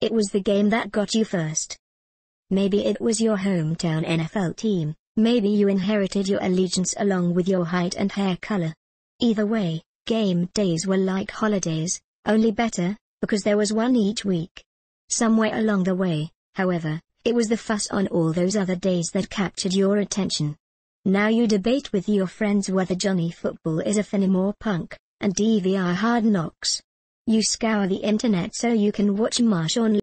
It was the game that got you first. Maybe it was your hometown NFL team, maybe you inherited your allegiance along with your height and hair color. Either way, game days were like holidays, only better, because there was one each week. Somewhere along the way, however, it was the fuss on all those other days that captured your attention. Now you debate with your friends whether Johnny Football is a Fenimore Punk, and DVR Hard Knocks, you scour the internet so you can watch Marsh on.